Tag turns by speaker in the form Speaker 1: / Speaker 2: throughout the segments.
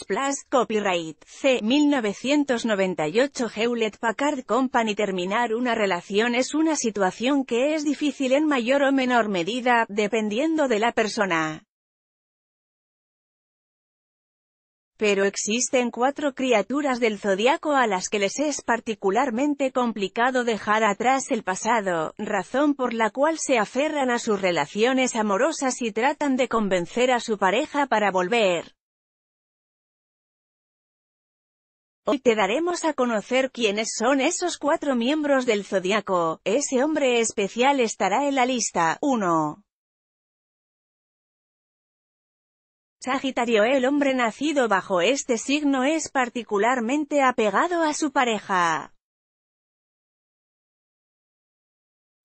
Speaker 1: Plus Copyright C. 1998 Hewlett Packard Company Terminar una relación es una situación que es difícil en mayor o menor medida, dependiendo de la persona. Pero existen cuatro criaturas del zodiaco a las que les es particularmente complicado dejar atrás el pasado, razón por la cual se aferran a sus relaciones amorosas y tratan de convencer a su pareja para volver. Hoy te daremos a conocer quiénes son esos cuatro miembros del zodiaco. Ese hombre especial estará en la lista. 1. Sagitario El hombre nacido bajo este signo es particularmente apegado a su pareja.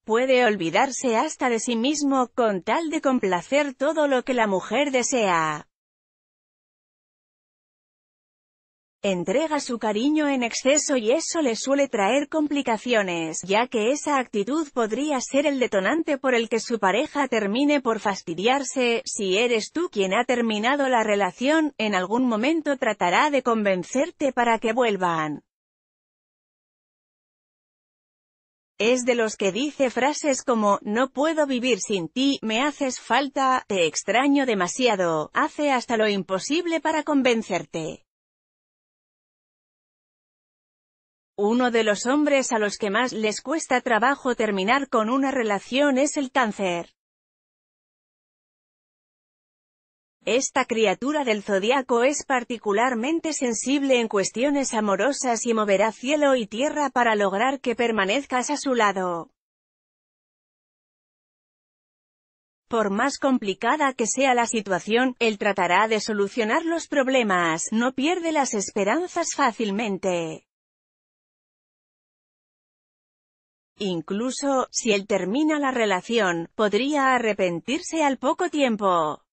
Speaker 1: Puede olvidarse hasta de sí mismo, con tal de complacer todo lo que la mujer desea. entrega su cariño en exceso y eso le suele traer complicaciones, ya que esa actitud podría ser el detonante por el que su pareja termine por fastidiarse, si eres tú quien ha terminado la relación, en algún momento tratará de convencerte para que vuelvan. Es de los que dice frases como, no puedo vivir sin ti, me haces falta, te extraño demasiado, hace hasta lo imposible para convencerte. Uno de los hombres a los que más les cuesta trabajo terminar con una relación es el cáncer. Esta criatura del zodiaco es particularmente sensible en cuestiones amorosas y moverá cielo y tierra para lograr que permanezcas a su lado. Por más complicada que sea la situación, él tratará de solucionar los problemas, no pierde las esperanzas fácilmente. Incluso, si él termina la relación, podría arrepentirse al poco tiempo.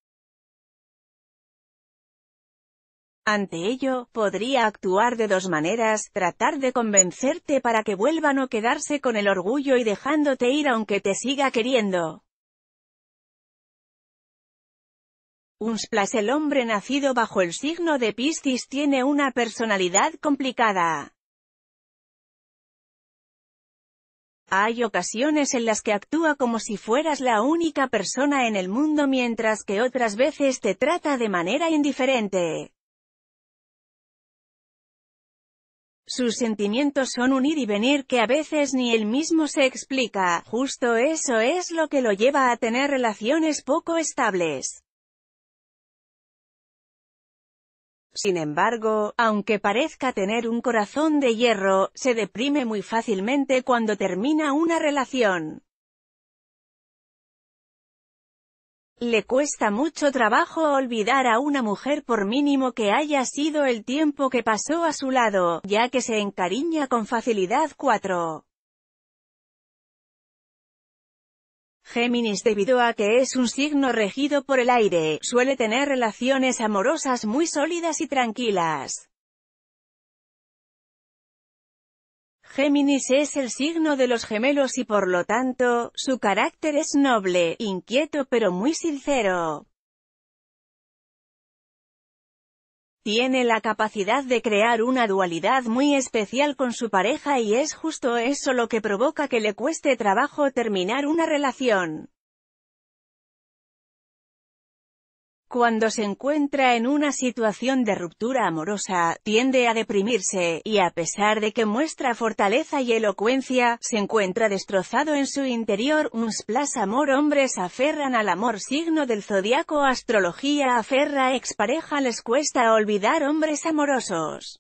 Speaker 1: Ante ello, podría actuar de dos maneras, tratar de convencerte para que vuelvan o quedarse con el orgullo y dejándote ir aunque te siga queriendo. Unsplas el hombre nacido bajo el signo de Piscis tiene una personalidad complicada. Hay ocasiones en las que actúa como si fueras la única persona en el mundo mientras que otras veces te trata de manera indiferente. Sus sentimientos son un ir y venir que a veces ni él mismo se explica, justo eso es lo que lo lleva a tener relaciones poco estables. Sin embargo, aunque parezca tener un corazón de hierro, se deprime muy fácilmente cuando termina una relación. Le cuesta mucho trabajo olvidar a una mujer por mínimo que haya sido el tiempo que pasó a su lado, ya que se encariña con facilidad 4. Géminis debido a que es un signo regido por el aire, suele tener relaciones amorosas muy sólidas y tranquilas. Géminis es el signo de los gemelos y por lo tanto, su carácter es noble, inquieto pero muy sincero. Tiene la capacidad de crear una dualidad muy especial con su pareja y es justo eso lo que provoca que le cueste trabajo terminar una relación. Cuando se encuentra en una situación de ruptura amorosa, tiende a deprimirse, y a pesar de que muestra fortaleza y elocuencia, se encuentra destrozado en su interior. Un splash amor hombres aferran al amor signo del zodiaco astrología aferra expareja les cuesta olvidar hombres amorosos.